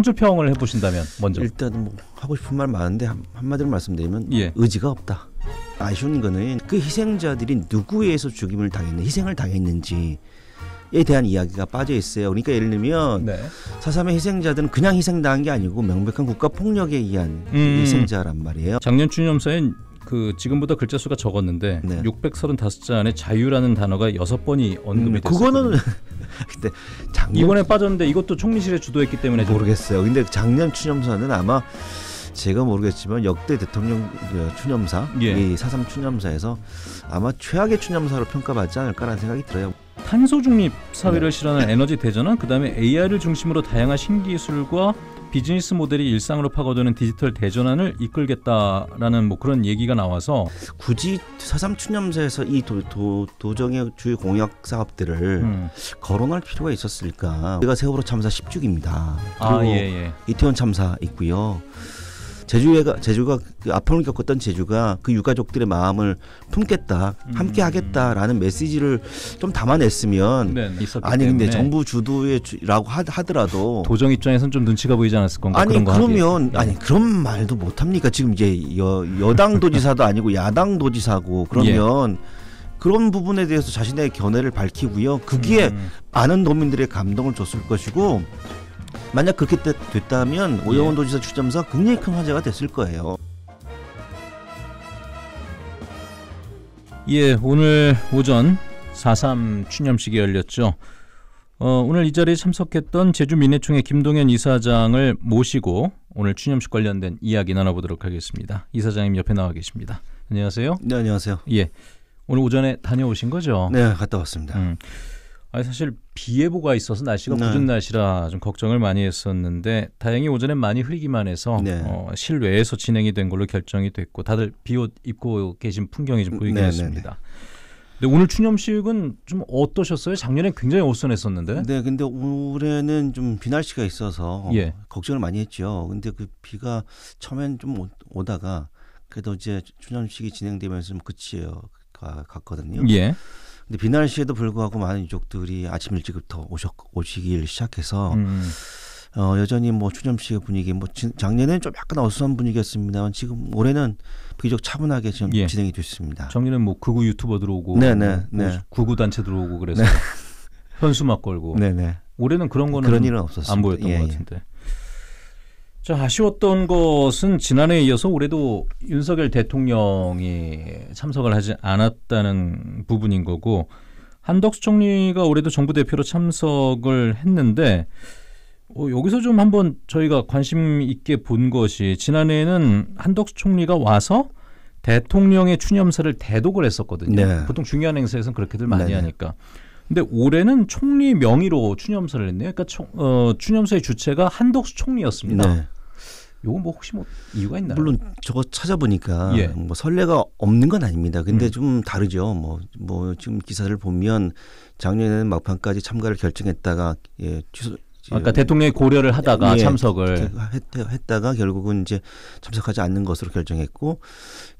상줄 평을 해보신다면 먼저 일단 뭐 하고 싶은 말 많은데 한, 마디로 말씀드리면 예. 의지가 없다. 아쉬운 거는 그 희생자들이 누구에 서 죽임을 당했는지 희생을 당했는지에 대한 이야기가 빠져 있어요. 그러니까 예를 들면 네. 사삼의 네. 희생자들은 그냥 희생당한 게 아니고 명백한 국가 폭력에 의한 음. 희생자란 말이에요. 작년 추념사엔 그 지금보다 글자 수가 적었는데 네. 635자 안에 자유라는 단어가 여섯 번이 언급이 음, 됐어요. 그거는 근데 작년 이번에 빠졌는데 이것도 총리실에 주도했기 때문에 모르겠어요. 근데 작년 추념사는 아마 제가 모르겠지만 역대 대통령 그 추념사 예. 이 사삼 추념사에서 아마 최악의 추념사로 평가받지 않을까라는 생각이 들어요. 탄소 중립 사회를 네. 실현한 에너지 대전환 그다음에 AI를 중심으로 다양한 신기술과 비즈니스 모델이 일상으로 파고드는 디지털 대전환을 이끌겠다라는 뭐 그런 얘기가 나와서 굳이 사삼 추념사에서 이 도, 도, 도정의 주요 공약 사업들을 음. 거론할 필요가 있었을까? 제가 세월호 참사 10주기입니다. 아, 예, 예. 이태원 참사 있고요. 제주가 제주가 그 아픔을 겪었던 제주가 그 유가족들의 마음을 품겠다, 음. 함께하겠다라는 메시지를 좀 담아냈으면 네, 네. 아니 근데 정부 주도라고 하더라도 도정 입장에선 좀 눈치가 보이지 않았을 건가 아니 그러면 네. 아니 그런 말도 못 합니까 지금 이제 여, 여당 도지사도 아니고 야당 도지사고 그러면. 예. 그런 부분에 대해서 자신의 견해를 밝히고요. 그기에 음. 많은 도민들의 감동을 줬을 것이고 만약 그렇게 됐다면 예. 오영훈 예. 도지사 출점상 굉장히 큰 화제가 됐을 거예요. 예, 오늘 오전 4.3 추념식이 열렸죠. 어, 오늘 이 자리에 참석했던 제주민해총회 김동현 이사장을 모시고 오늘 추념식 관련된 이야기 나눠보도록 하겠습니다. 이사장님 옆에 나와 계십니다. 안녕하세요. 네, 안녕하세요. 예, 오늘 오전에 다녀오신 거죠? 네, 갔다 왔습니다. 음. 아니 사실 비 예보가 있어서 날씨가 네. 굳은 날씨라 좀 걱정을 많이 했었는데 다행히 오전에 많이 흐리기만 해서 네. 어, 실외에서 진행이 된 걸로 결정이 됐고 다들 비옷 입고 계신 풍경이 좀 보이긴 네, 네 했습니다. 근데 오늘 추념식은좀 어떠셨어요? 작년엔 굉장히 어선했었는데. 네, 근데 올해는 좀 비 날씨가 있어서 예. 걱정을 많이 했죠. 근데 그 비가 처음엔 좀 오다가 그래도 이제 추념식이 진행되면서 좀끝이에요 갔거든요. 예. 근데 비날씨에도 불구하고 많은 유족들이 아침 일찍부터 오셨 오시길 시작해서 음. 어, 여전히 뭐 추념식의 분위기 뭐 지, 작년에는 좀 약간 어수선 분위기였습니다만 지금 올해는 비교적 차분하게 지금 예. 진행이 됐습니다. 작년에는 뭐 극우 유튜버 들어오고 네네 네, 뭐 네. 구구 단체 들어오고 그래서 네. 현수막 걸고 네네 네. 올해는 그런 거는 그런 일은 없었어요. 안 보였던 예, 것 예. 같은데. 예. 좀 아쉬웠던 것은 지난해에 이어서 올해도 윤석열 대통령이 참석을 하지 않았다는 부분인 거고 한덕수 총리가 올해도 정부 대표로 참석을 했는데 어, 여기서 좀 한번 저희가 관심 있게 본 것이 지난해에는 한덕수 총리가 와서 대통령의 추념사를 대독을 했었거든요. 네. 보통 중요한 행사에서는 그렇게들 많이 네. 하니까. 근데 올해는 총리 명의로 추념서를 했네요. 그러니까 총, 어, 추념서의 주체가 한덕수 총리였습니다. 네. 요거 뭐 혹시 뭐 이유가 있나요? 물론 저거 찾아보니까 예. 뭐 설레가 없는 건 아닙니다. 근데 음. 좀 다르죠. 뭐뭐 뭐 지금 기사를 보면 작년에는 막판까지 참가를 결정했다가 예, 취소 그러니까 대통령이 고려를 하다가 예, 참석을 했, 다가 결국은 이제 참석하지 않는 것으로 결정했고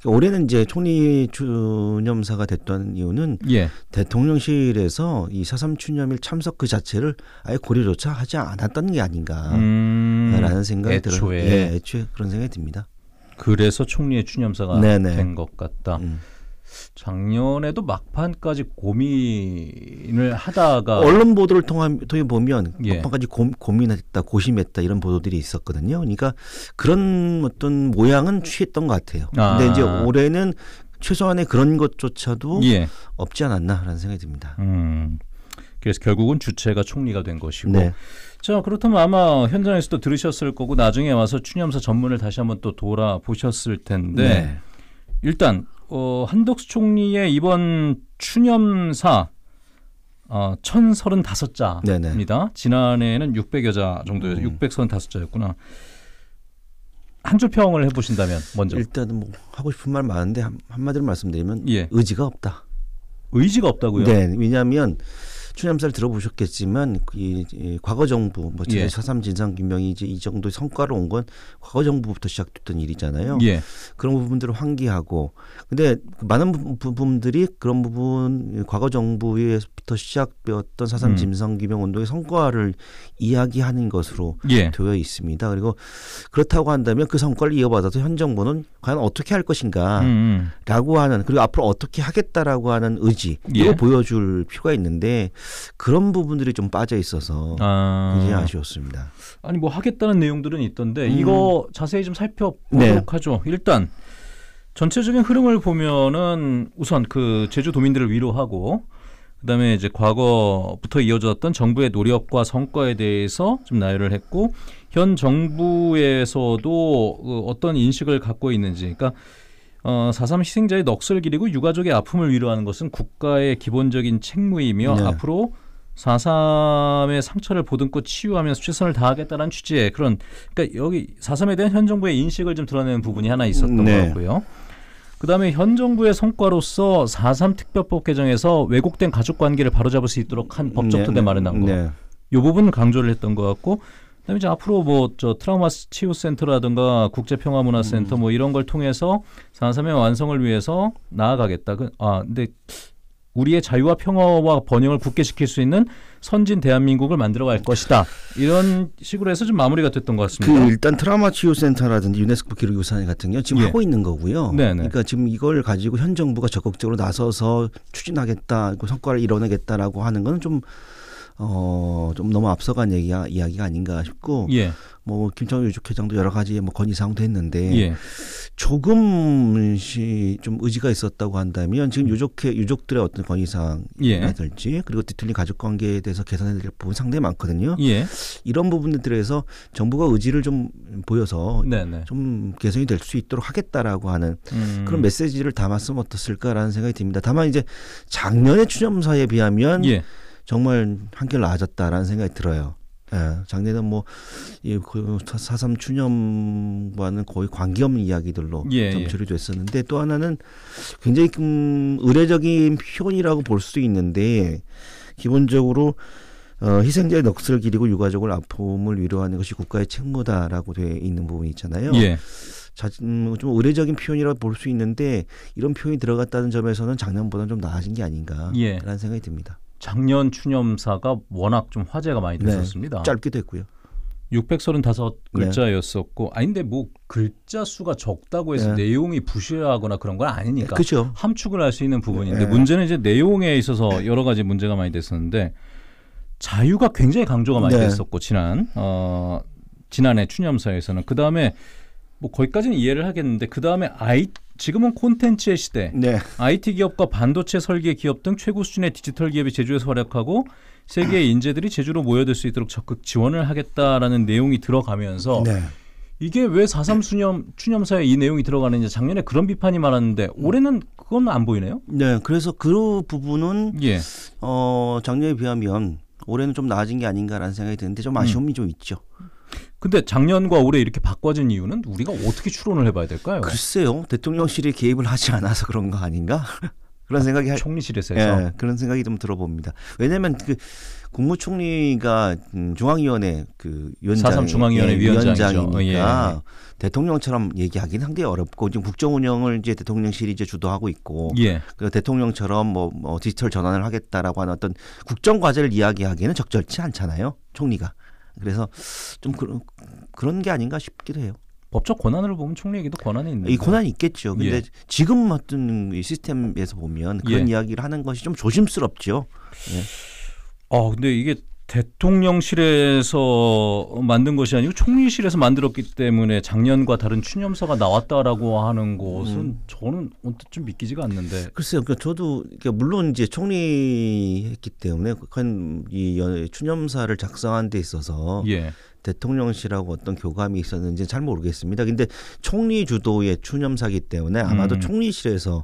올해는 이제 총리 추념사가 됐던 이유는 예. 대통령실에서 이 사삼 추념일 참석 그 자체를 아예 고려조차 하지 않았던 게 아닌가라는 음, 생각이 들어요. 예, 애초에 그런 생각이 듭니다. 그래서 총리의 추념사가 된 것 같다. 음. 작년에도 막판까지 고민을 하다가 언론 보도를 통한 통해 보면 예. 막판까지 고, 고민했다 고심했다 이런 보도들이 있었거든요. 그러니까 그런 어떤 모양은 취했던 것 같아요. 아. 근데 이제 올해는 최소한의 그런 것조차도 예. 없지 않았나라는 생각이 듭니다. 음. 그래서 결국은 주체가 총리가 된 것이고 네. 자 그렇다면 아마 현장에서도 들으셨을 거고 나중에 와서 추념사 전문을 다시 한번 또 돌아보셨을 텐데. 네. 일단 어, 한덕수 총리의 이번 추념사 어, 1035자입니다. 지난해에는 600여 자 정도였죠. 음. 635자였구나. 한 줄 평을 해보신다면 먼저 일단은 뭐 하고 싶은 말 많은데 한, 한마디로 말씀드리면 예. 의지가 없다. 의지가 없다고요? 네, 왜냐하면 추념사를 들어보셨겠지만 그 이, 이 과거 정부 뭐 예. 사삼 진상 규명이 이제 이 정도 성과로 온 건 과거 정부부터 시작됐던 일이잖아요. 예. 그런 부분들을 환기하고 근데 그 많은 부분들이 그런 부분 과거 정부에부터 서 시작되었던 사삼 음. 진상 규명 운동의 성과를 이야기하는 것으로 예. 되어 있습니다. 그리고 그렇다고 한다면 그 성과를 이어받아서 현 정부는 과연 어떻게 할 것인가라고 음. 음. 하는 그리고 앞으로 어떻게 하겠다라고 하는 의지 예. 이걸 보여줄 필요가 있는데 그런 부분들이 좀 빠져 있어서 아. 굉장히 아쉬웠습니다. 아니 뭐 하겠다는 내용들은 있던데 음. 이거 자세히 좀 살펴보도록 네. 하죠. 일단 전체적인 흐름을 보면은 우선 그 제주 도민들을 위로하고 그다음에 이제 과거부터 이어졌던 정부의 노력과 성과에 대해서 좀 나열을 했고 현 정부에서도 그 어떤 인식을 갖고 있는지 그러니까 어, 사삼 희생자의 넋을 기리고 유가족의 아픔을 위로하는 것은 국가의 기본적인 책무이며 네. 앞으로 사삼의 상처를 보듬고 치유하면서 최선을 다하겠다는 취지의 그런 그러니까 여기 사삼에 대한 현 정부의 인식을 좀 드러내는 부분이 하나 있었던 음, 네. 거고요. 그다음에 현 정부의 성과로서 사삼 특별법 개정에서 왜곡된 가족 관계를 바로잡을 수 있도록 한 법적 토대 네, 네. 마련한 거. 네. 요 부분 강조를 했던 것 같고 그다음에 이제 앞으로 뭐 저 트라우마 치유 센터라든가 국제 평화 문화 센터 음. 뭐 이런 걸 통해서 산삼의 완성을 위해서 나아가겠다. 그, 아 근데 우리의 자유와 평화와 번영을 굳게 시킬 수 있는 선진 대한민국을 만들어갈 것이다. 이런 식으로 해서 좀 마무리가 됐던 것 같습니다. 그 일단 트라마 우 치유 센터라든지 유네스코 기록 유산 같은 경우 지금 예. 하고 있는 거고요. 네네. 네. 그러니까 지금 이걸 가지고 현 정부가 적극적으로 나서서 추진하겠다, 그 성과를 이뤄내겠다라고 하는 건좀 어, 좀 너무 앞서간 얘기가, 이야기가 아닌가 싶고, 예. 뭐, 김창호 유족 회장도 여러 가지 뭐 건의사항도 했는데, 예. 조금씩 좀 의지가 있었다고 한다면, 지금 음. 유족회, 유족들의 어떤 건의사항이라든지, 예. 그리고 뒤틀린 가족 관계에 대해서 개선해야 될 부분 상당히 많거든요. 예. 이런 부분들에서 정부가 의지를 좀 보여서 네네. 네. 좀 개선이 될 수 있도록 하겠다라고 하는 음. 그런 메시지를 담았으면 어떻을까라는 생각이 듭니다. 다만 이제 작년에 추념사에 비하면, 예. 정말 한결 나아졌다라는 생각이 들어요. 예, 작년에 뭐이4.3 그 추념과는 거의 관계없는 이야기들로 예, 예. 좀 처리됐었는데 또 하나는 굉장히 음, 의례적인 표현이라고 볼 수 있는데 기본적으로 어, 희생자의 넋을 기리고 유가족을 아픔을 위로하는 것이 국가의 책무다라고 돼 있는 부분이 있잖아요. 예. 자, 음, 좀 의례적인 표현이라 고볼 수 있는데 이런 표현이 들어갔다는 점에서는 작년보다는 좀 나아진 게 아닌가라는 예. 생각이 듭니다. 작년 추념사가 워낙 좀 화제가 많이 네. 됐었습니다. 네, 짧기도 했고요. 635 글자였었고 네. 아닌데 뭐 글자 수가 적다고 해서 네. 내용이 부실하거나 그런 건 아니니까 네, 그쵸. 함축을 할 수 있는 부분인데 네. 문제는 이제 내용에 있어서 여러 가지 문제가 많이 됐었는데 자유가 굉장히 강조가 많이 됐었고 지난 어 지난해 추념사에서는 그다음에 뭐 거기까지는 이해를 하겠는데 그다음에 아이 지금은 콘텐츠의 시대. 네. IT 기업과 반도체 설계 기업 등 최고 수준의 디지털 기업이 제주에서 활약하고 세계의 인재들이 제주로 모여들 수 있도록 적극 지원을 하겠다라는 내용이 들어가면서 네. 이게 왜 사삼 수념 추념사에 이 내용이 들어가는지 작년에 그런 비판이 많았는데 올해는 그건 안 보이네요. 네, 그래서 그 부분은 예. 어, 작년에 비하면 올해는 좀 나아진 게 아닌가라는 생각이 드는데 좀 아쉬움이 음. 좀 있죠. 근데 작년과 올해 이렇게 바꿔진 이유는 우리가 어떻게 추론을 해봐야 될까요? 글쎄요, 대통령실이 개입을 하지 않아서 그런 거 아닌가? 그런 생각이 아, 총리실에서 예, 그런 생각이 좀 들어봅니다. 왜냐하면 그 국무총리가 음, 중앙위원회 그 위원장 중앙위원회 예, 위원장이니까 어, 예, 예, 대통령처럼 얘기하기는 한게 어렵고 지금 국정 운영을 이제 대통령실이 이제 주도하고 있고 예. 그 대통령처럼 뭐, 뭐 디지털 전환을 하겠다라고 하는 어떤 국정 과제를 이야기하기에는 적절치 않잖아요. 총리가. 그래서 좀 그런 그런 게 아닌가 싶기도 해요. 법적 권한으로 보면 총리에게도 권한이 있는. 이 권한이 있겠죠. 근데 예. 지금 어떤 이 시스템에서 보면 그런 예. 이야기를 하는 것이 좀 조심스럽죠. 예. 아 근데 이게 대통령실에서 만든 것이 아니고 총리실에서 만들었기 때문에 작년과 다른 추념서가 나왔다라고 하는 것은 음. 저는 언뜻 좀 믿기지가 않는데. 글쎄요, 그 저도 그러니까 물론 이제 총리했기 때문에 한이 추념사를 작성한 데 있어서 예. 대통령실하고 어떤 교감이 있었는지 잘 모르겠습니다. 근데 총리 주도의 추념사기 때문에 아마도 음. 총리실에서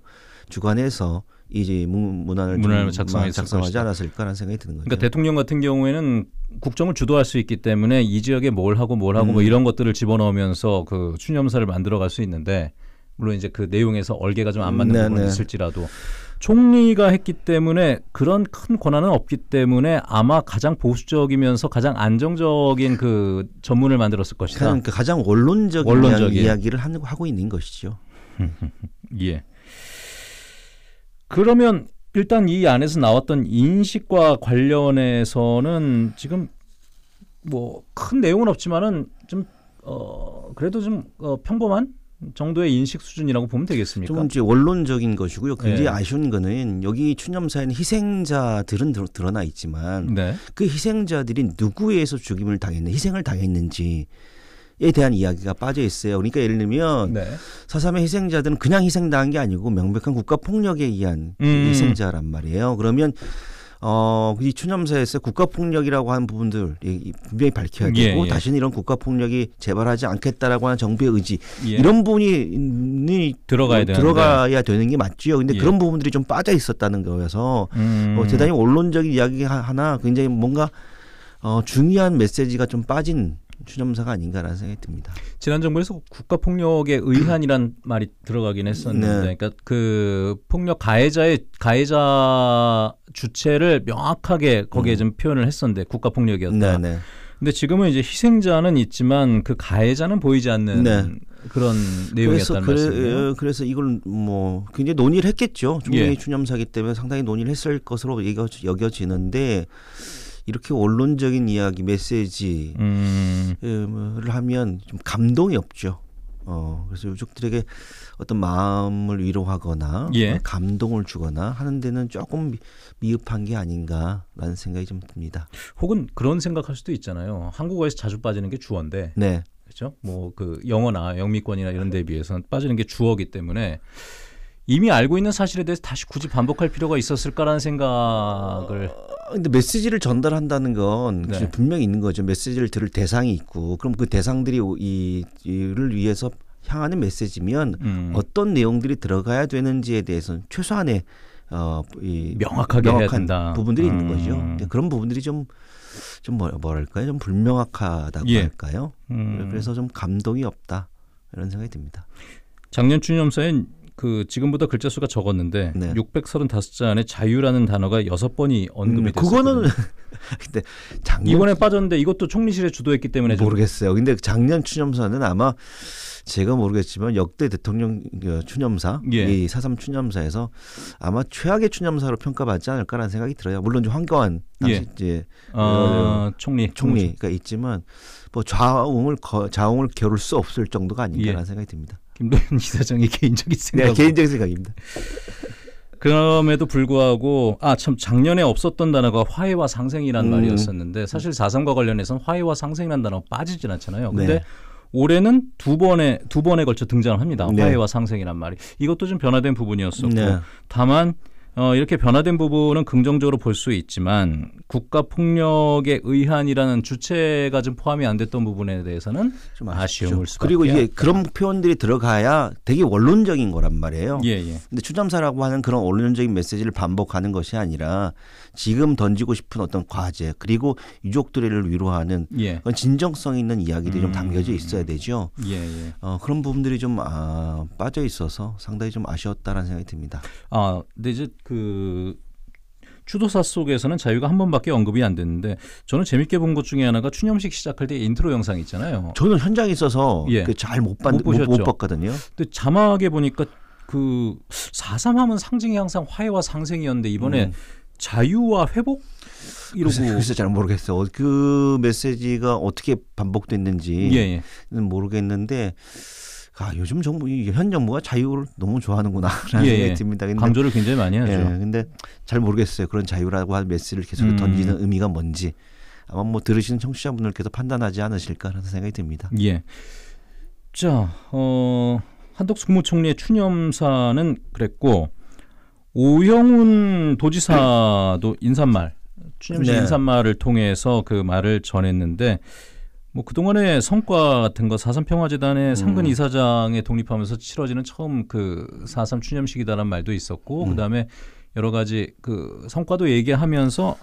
주관해서 이제 문안을, 문안을 작성했을 작성하지 않았을까라는 생각이 드는 거죠. 그러니까 대통령 같은 경우에는 국정을 주도할 수 있기 때문에 이 지역에 뭘 하고 뭘 하고 뭐 음. 뭐 이런 것들을 집어넣으면서 그 추념사를 만들어갈 수 있는데 물론 이제 그 내용에서 얼개가 좀 안 맞는 네, 부분이 네. 있을지라도 총리가 했기 때문에 그런 큰 권한은 없기 때문에 아마 가장 보수적이면서 가장 안정적인 그 전문을 만들었을 것이다. 그 가장 원론적인, 원론적인. 이야기를 하고 있는 것이죠. 예. 그러면 일단 이 안에서 나왔던 인식과 관련해서는 지금 뭐 큰 내용은 없지만은 좀 어, 그래도 좀 어, 평범한 정도의 인식 수준이라고 보면 되겠습니까? 조금 이제 원론적인 것이고요. 굉장히 네. 아쉬운 거는 여기 추념사에는 희생자들은 드러나 있지만 네. 그 희생자들이 누구에서 죽임을 당했는지 희생을 당했는지 에 대한 이야기가 빠져 있어요. 그러니까 예를 들면 네. 사삼의 네. 희생자들은 그냥 희생당한 게 아니고 명백한 국가 폭력에 의한 음. 희생자란 말이에요. 그러면 어, 그 이 추념사에서 국가폭력이라고 하는 부분들 분명히 밝혀야 예, 되고 예, 예. 다시는 이런 국가폭력이 재발하지 않겠다라고 하는 정부의 의지 예. 이런 부분이 들어가야, 어, 들어가야 되는 게 맞지요. 근데 예. 그런 부분들이 좀 빠져 있었다는 거여서 어, 음. 어, 대단히 원론적인 이야기 하나 굉장히 뭔가 어, 중요한 메시지가 좀 빠진 추념사가 아닌가라는 생각이 듭니다. 지난 정부에서 국가 폭력의 의한이란 말이 들어가긴 했었는데, 네. 그러니까 그 폭력 가해자의 가해자 주체를 명확하게 거기에 음. 좀 표현을 했었는데 국가 폭력이었다. 네, 네. 근데 지금은 이제 희생자는 있지만 그 가해자는 보이지 않는 네. 그런 내용이었다는 그래, 말씀이에요. 예, 그래서 이걸 뭐 굉장히 논의를 했겠죠. 중동의 예. 추념사기 때문에 상당히 논의를 했을 것으로 여겨지는데. 이렇게 원론적인 이야기 메시지를 음. 예, 하면 좀 감동이 없죠. 어 그래서 유족들에게 어떤 마음을 위로하거나 예. 뭐 감동을 주거나 하는 데는 조금 미흡한 게 아닌가라는 생각이 좀 듭니다. 혹은 그런 생각할 수도 있잖아요. 한국어에서 자주 빠지는 게 주어인데 네. 그렇죠? 뭐 그 영어나 영미권이나 이런 데에 비해서는 빠지는 게 주어기 때문에 이미 알고 있는 사실에 대해서 다시 굳이 반복할 필요가 있었을까라는 생각을 어, 근데 메시지를 전달한다는 건 네. 분명히 있는 거죠. 메시지를 들을 대상이 있고 그럼 그 대상들이 이, 이를 위해서 향하는 메시지면 음. 어떤 내용들이 들어가야 되는지에 대해서는 최소한의 어, 이 명확하게 명확한 부분들이 음. 있는 거죠. 그런 부분들이 좀좀 좀 뭐, 뭐랄까요, 좀 불명확하다고 예. 할까요. 음. 그래서 좀 감동이 없다 이런 생각이 듭니다. 작년 추념사엔 그 지금보다 글자 수가 적었는데 네. 635자 안에 자유라는 단어가 여섯 번이 언급이 음, 됐어요. 그거는 근데 작년 이번에 빠졌는데 이것도 총리실에 주도했기 때문에 모르겠어요. 좀... 근데 작년 추념사는 아마 제가 모르겠지만 역대 대통령 그 추념사 예. 이 사삼 추념사에서 아마 최악의 추념사로 평가받지 않을까라는 생각이 들어요. 물론 이제 황교안 예. 당시 예. 이제 어, 어, 총리 총리가 총리. 있지만 뭐 좌웅을 좌웅을 겨룰 수 없을 정도가 아닌가라는 예. 생각이 듭니다. 김도현 이사장의 개인적인 생각. 네, 개인적인 생각입니다. 그럼에도 불구하고 아 참 작년에 없었던 단어가 화해와 상생이란 음. 말이었었는데 사실 사상과 관련해서는 화해와 상생이란 단어 빠지진 않잖아요. 근데 네. 올해는 두 번에 두 번에 걸쳐 등장합니다. 네. 화해와 상생이란 말이 이것도 좀 변화된 부분이었었고 네. 다만 어, 이렇게 변화된 부분은 긍정적으로 볼 수 있지만 국가 폭력에 의한이라는 주체가 좀 포함이 안 됐던 부분에 대해서는 좀 아쉬움을 수 그리고 이게 그런 표현들이 들어가야 되게 원론적인 거란 말이에요. 예, 예. 근데 추점사라고 하는 그런 원론적인 메시지를 반복하는 것이 아니라 지금 던지고 싶은 어떤 과제 그리고 유족들을 위로하는 예. 진정성 있는 이야기들이 음. 좀 담겨져 있어야 되죠. 예, 예. 어, 그런 부분들이 좀 아, 빠져 있어서 상당히 좀 아쉬웠다라는 생각이 듭니다. 아, 근데 이제 그 추도사 속에서는 자유가 한 번밖에 언급이 안 됐는데 저는 재밌게 본 것 중에 하나가 추념식 시작할 때 인트로 영상 있잖아요. 저는 현장에 있어서 예. 그 잘못 봤, 못, 못, 봤거든요. 근데 자막에 보니까 그 사삼함은 상징이 항상 화해와 상생이었는데 이번에 음. 자유와 회복 이러고 글쎄, 글쎄 잘 모르겠어. 요그 메시지가 어떻게 반복됐는지 예, 예. 모르겠는데 아 요즘 정부 현 정부가 자유를 너무 좋아하는구나라는 예, 생각이 예. 듭니다. 근데, 강조를 굉장히 많이 하죠. 예, 근데 잘 모르겠어요. 그런 자유라고 하는 메시지를 계속 음. 던지는 의미가 뭔지 아마 뭐 들으시는 청취자분들께서 판단하지 않으실까라는 생각이 듭니다. 예. 자, 어, 한덕수 국무총리의 추념사는 그랬고 오영훈 도지사도 인사말 추념식 네. 인사말을 통해서 그 말을 전했는데 뭐 그동안의 성과 같은 거 사삼 평화재단의 음. 상근 이사장에 독립하면서 치러지는 처음 그 사삼 추념식이다라는 말도 있었고 음. 그다음에 여러 가지 그 성과도 얘기하면서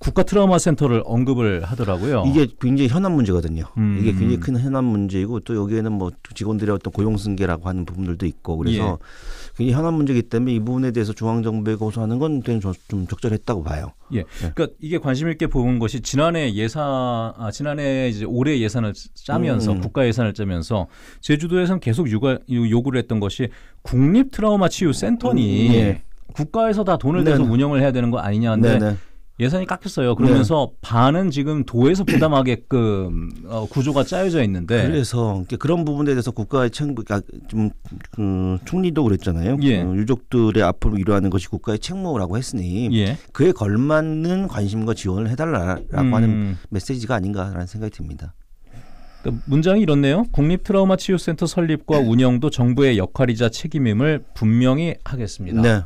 국가 트라우마 센터를 언급을 하더라고요. 이게 굉장히 현안 문제거든요. 음. 이게 굉장히 큰 현안 문제이고 또 여기에는 뭐 직원들의 어떤 고용 승계라고 하는 부분들도 있고 그래서 예. 굉장히 현안 문제이기 때문에 이 부분에 대해서 중앙 정부에 고소하는 건좀 적절했다고 봐요. 예. 예. 그러니까 이게 관심 있게 보는 것이 지난해 예산 아, 지난해 이제 올해 예산을 짜면서 음. 음. 국가 예산을 짜면서 제주도에서 계속 요가, 요구를 했던 것이 국립 트라우마 치유 센터니 음. 예. 국가에서 다 돈을 내서 네, 네. 운영을 해야 되는 거아니냐는데 네네. 예산이 깎였어요. 그러면서 네. 반은 지금 도에서 부담하게끔 어, 구조가 짜여져 있는데 그래서 그런 부분에 대해서 국가의 책무 그러니까 좀 그, 총리도 그랬잖아요. 예. 그 유족들의 앞으로 이루하는 것이 국가의 책무라고 했으니 예. 그에 걸맞는 관심과 지원을 해달라라고 음. 하는 메시지가 아닌가라는 생각이 듭니다. 그 문장이 이렇네요. 국립 트라우마 치유센터 설립과 운영도 정부의 역할이자 책임임을 분명히 하겠습니다. 네.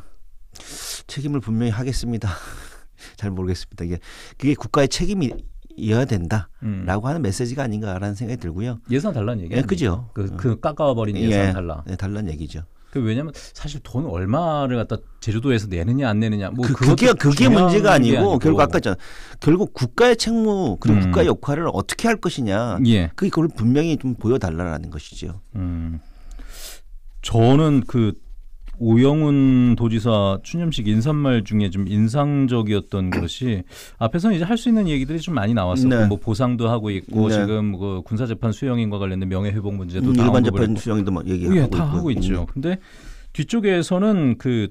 책임을 분명히 하겠습니다. 잘 모르겠습니다. 이게 그게 국가의 책임이 이어야 된다라고 음. 하는 메시지가 아닌가라는 생각이 들고요. 예산 달라 얘기. 예, 그죠. 그, 어. 그 깎아버린 예산 예, 달라. 예, 네, 달라 얘기죠. 그 왜냐하면 사실 돈 얼마를 갖다 제주도에서 내느냐 안 내느냐 뭐 그, 게 그게 문제가 아니고, 아니고, 결국 아까 전 결국 국가의 책무 그리고 음. 국가의 역할을 어떻게 할 것이냐 예. 그걸 분명히 좀 보여달라는 것이죠. 음. 저는 그 오영훈 도지사 추념식 인사말 중에 좀 인상적이었던 것이 앞에서는 이제 할 수 있는 얘기들이 좀 많이 나왔었고 네. 뭐 보상도 하고 있고 네. 지금 그 군사재판 수용인과 관련된 명예회복 문제도 음, 일반 재판 수용도 막 뭐 얘기하고 예, 다 하고 있죠. 음. 근데 뒤쪽에서는 그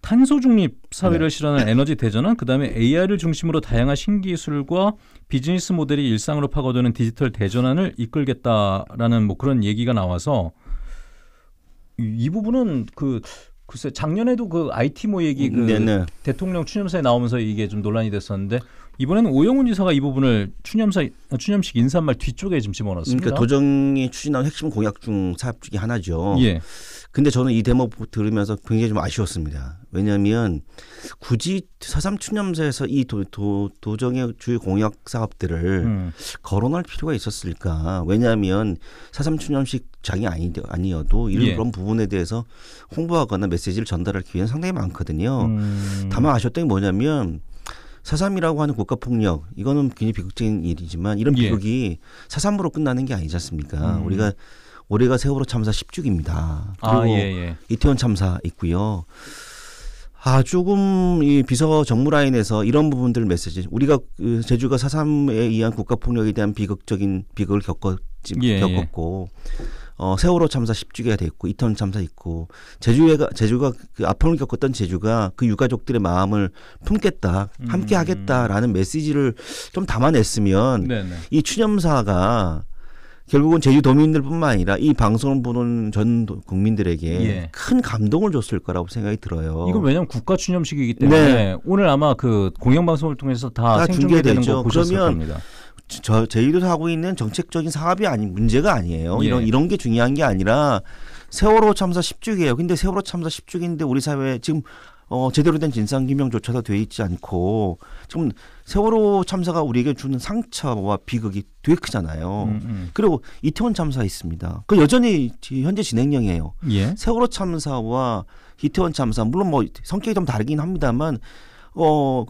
탄소 중립 사회를 네. 실현하는 에너지 대전환, 그다음에 AI를 중심으로 다양한 신기술과 비즈니스 모델이 일상으로 파고드는 디지털 대전환을 이끌겠다라는 뭐 그런 얘기가 나와서 이 부분은 그 글쎄 작년에도 그 IT 모 얘기 그 네네. 네. 대통령 추념사에 나오면서 이게 좀 논란이 됐었는데 이번에는 오영훈 지사가 이 부분을 추념사 추념식 인사말 뒤쪽에 좀 집어넣었습니다. 그러니까 도정이 추진한 핵심 공약 중 사업 중에 하나죠. 예. 근데 저는 이 대목 들으면서 굉장히 좀 아쉬웠습니다. 왜냐하면 굳이 사삼 추념사에서 이 도, 도, 도정의 주요 공약 사업들을 음. 거론할 필요가 있었을까? 왜냐하면 사삼 추념식장이 아니, 아니어도 이런 예. 그런 부분에 대해서 홍보하거나 메시지를 전달할 기회는 상당히 많거든요. 음. 다만 아쉬웠던 게 뭐냐면 사삼이라고 하는 국가 폭력 이거는 굉장히 비극적인 일이지만 이런 예. 비극이 사삼으로 끝나는 게 아니지 않습니까? 음. 우리가 올해가 세월호 참사 10주기입니다. 아, 그리고 아, 예, 예. 이태원 참사 있고요. 아 조금 이 비서 정무 라인에서 이런 부분들 메시지 우리가 그 제주가 사삼에 의한 국가 폭력에 대한 비극적인 비극을 겪었 지 예, 예. 겪었고 어, 세월호 참사 10주기가 됐고 이태원 참사 있고 제주가 제주가 그 아픔을 겪었던 제주가 그 유가족들의 마음을 품겠다, 음. 함께하겠다라는 메시지를 좀 담아냈으면 네네. 이 추념사가 결국은 제주도민들뿐만 아니라 이 방송을 보는 전 국민들에게 예. 큰 감동을 줬을 거라고 생각이 들어요. 이건 왜냐하면 국가 추념식이기 때문에 네. 오늘 아마 그 공영방송을 통해서 다, 다 생중계되는 거 보셨을 그러면 겁니다. 저 제이도서 하고 있는 정책적인 사업이 아닌 문제가 아니에요. 예. 이런 이런 게 중요한 게 아니라 세월호 참사 10주기예요. 근데 세월호 참사 10주기인데 우리 사회 지금 어 제대로 된 진상 규명조차도 돼 있지 않고 지금 세월호 참사가 우리에게 주는 상처와 비극이 되게 크잖아요. 음, 음. 그리고 이태원 참사 있습니다. 그 여전히 현재 진행형이에요. 예. 세월호 참사와 이태원 참사 물론 뭐 성격이 좀 다르긴 합니다만 어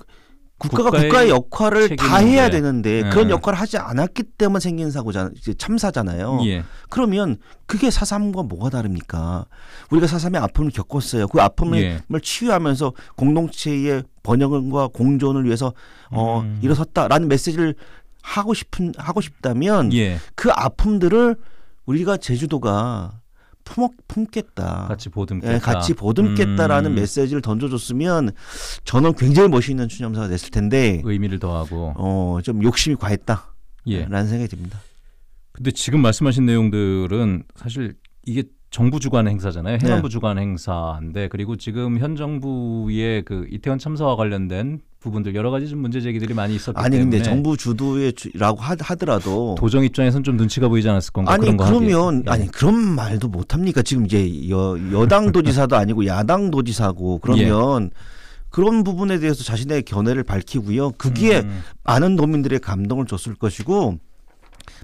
국가가 국가의, 국가의 역할을 다 해야 되는데 네. 그런 역할을 하지 않았기 때문에 생긴 사고잖아요. 참사잖아요. 예. 그러면 그게 사삼과 뭐가 다릅니까? 우리가 사삼의 아픔을 겪었어요. 그 아픔을 예. 치유하면서 공동체의 번영과 공존을 위해서 어 음. 일어섰다라는 메시지를 하고 싶은 하고 싶다면 예. 그 아픔들을 우리가 제주도가 품었 품겠다. 같이 보듬겠다. 네, 같이 보듬겠다라는 음. 메시지를 던져줬으면 저는 굉장히 멋있는 추념사가 됐을 텐데 의미를 더하고 어, 좀 욕심이 과했다. 예. 라는 생각이 듭니다. 근데 지금 말씀하신 내용들은 사실 이게 정부 주관 행사잖아요. 네. 행안부 네. 주관 행사인데 그리고 지금 현 정부의 그 이태원 참사와 관련된 부분들 여러 가지 좀 문제 제기들이 많이 있었기 아니, 때문에 아니 근데 정부 주도라고 의 하더라도 도정 입장에서는좀 눈치가 보이지 않았을 건가 아니 그러면 예. 아니 그런 말도 못 합니까 지금 이제 여, 여당 도지사도 아니고 야당 도지사고 그러면 예. 그런 부분에 대해서 자신의 견해를 밝히고요. 그게 음. 많은 도민들의 감동을 줬을 것이고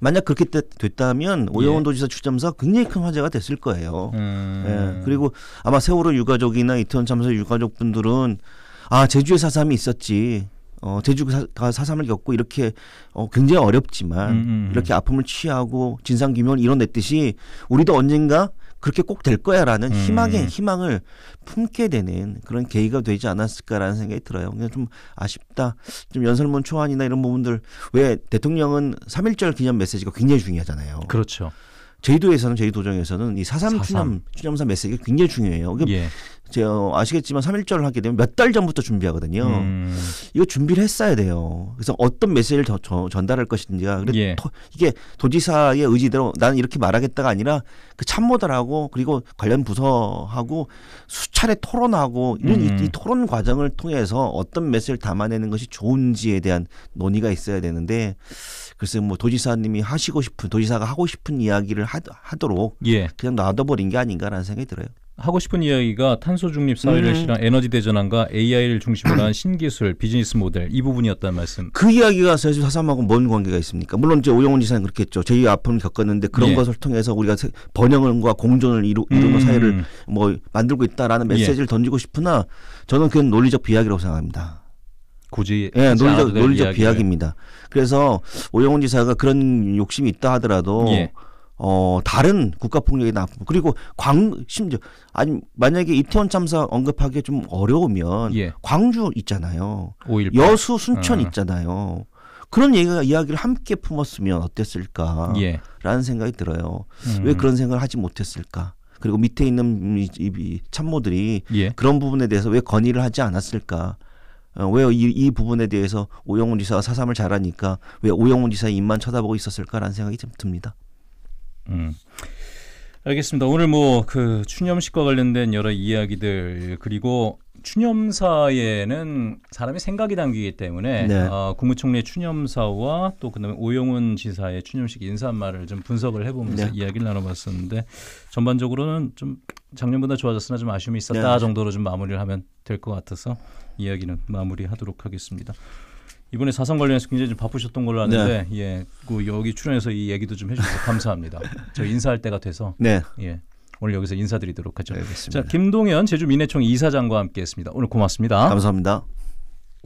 만약 그렇게 됐다면 예. 오영훈 도지사 출점사 굉장히 큰 화제가 됐을 거예요. 음. 예. 그리고 아마 세월호 유가족이나 이태원 참사 유가족분들은 아 제주의 사삼이 있었지. 어, 제주가 사삼을 겪고 이렇게 어, 굉장히 어렵지만 음음. 음, 음. 이렇게 아픔을 취하고 진상규명을 이뤄냈듯이 우리도 언젠가 그렇게 꼭 될 거야라는 음. 희망의 희망을 품게 되는 그런 계기가 되지 않았을까라는 생각이 들어요. 그냥 좀 아쉽다. 좀 연설문 초안이나 이런 부분들 왜 대통령은 3.1절 기념 메시지가 굉장히 중요하잖아요. 그렇죠. 제주도에서는 제주도정에서는 이 사삼 추념 추념사 메시지가 굉장히 중요해요. 그러니까 예. 제가 아시겠지만 3.1절을 하게 되면 몇 달 전부터 준비하거든요. 음. 이거 준비를 했어야 돼요. 그래서 어떤 메시지를 저, 저, 전달할 것인지가 예. 토, 이게 도지사의 의지대로 나는 이렇게 말하겠다가 아니라 그 참모들하고 그리고 관련 부서하고 수차례 토론하고 이런 음. 이, 이, 토론 과정을 통해서 어떤 메시지를 담아내는 것이 좋은지에 대한 논의가 있어야 되는데 글쎄 뭐 도지사님이 하시고 싶은 도지사가 하고 싶은 이야기를 하, 도록 예. 그냥 놔둬버린 게 아닌가라는 생각이 들어요. 하고 싶은 이야기가 탄소 중립 사회를시랑 음. 에너지 대전환과 AI를 중심으로 한 신기술 비즈니스 모델 이 부분이었다는 말씀. 그 이야기가 사실 사삼하고 뭔 관계가 있습니까? 물론 이제 오영훈 지사는 그렇게 했죠. 제2의 아픔을 겪었는데 그런 예. 것을 통해서 우리가 번영과 공존을 이루, 이루는 음. 사회를 뭐 만들고 있다라는 예. 메시지를 예. 던지고 싶으나 저는 그건 논리적 비약이라고 생각합니다. 굳이 예, 논리적 논리적 이야기를. 비약입니다. 그래서 오영훈 지사가 그런 욕심이 있다 하더라도 예. 어 다른 국가 폭력의 나, 부 그리고 광 심지어 아니 만약에 이태원 참사 언급하기 좀 어려우면 예. 광주 있잖아요. 5.18. 여수 순천 어. 있잖아요. 그런 얘기가 이야기를 함께 품었으면 어땠을까라는 예. 생각이 들어요. 음. 왜 그런 생각을 하지 못했을까? 그리고 밑에 있는 이, 이 참모들이 예. 그런 부분에 대해서 왜 건의를 하지 않았을까? 어, 왜이 이 부분에 대해서 오영훈 지사가 사삼을 잘하니까 왜 오영훈 지사의 입만 쳐다보고 있었을까라는 생각이 좀 듭니다. 음. 알겠습니다. 오늘 뭐 그추념식과 관련된 여러 이야기들 그리고 추념사에는사람이 생각이 담기기 때문에 네. 어, 국무총리 의추념사와또 그다음에 오영훈 지사의 추념식 인사말을 좀 분석을 해보면서 네. 이야기를 나눠봤었는데 전반적으로는 좀 작년보다 좋아졌으나 좀 아쉬움이 있었다 네. 정도로 좀 마무리를 하면 될 것 같아서 이야기는 마무리하도록 하겠습니다. 이번에 사상 관련해서 굉장히 좀 바쁘셨던 걸로 아는데 네. 예, 그 여기 출연해서 이 얘기도 좀 해주셔서 감사합니다. 저 인사할 때가 돼서 네. 예, 오늘 여기서 인사드리도록 하죠. 알겠습니다. 자, 김동현 제주 민해총 이사장과 함께했습니다. 오늘 고맙습니다. 감사합니다.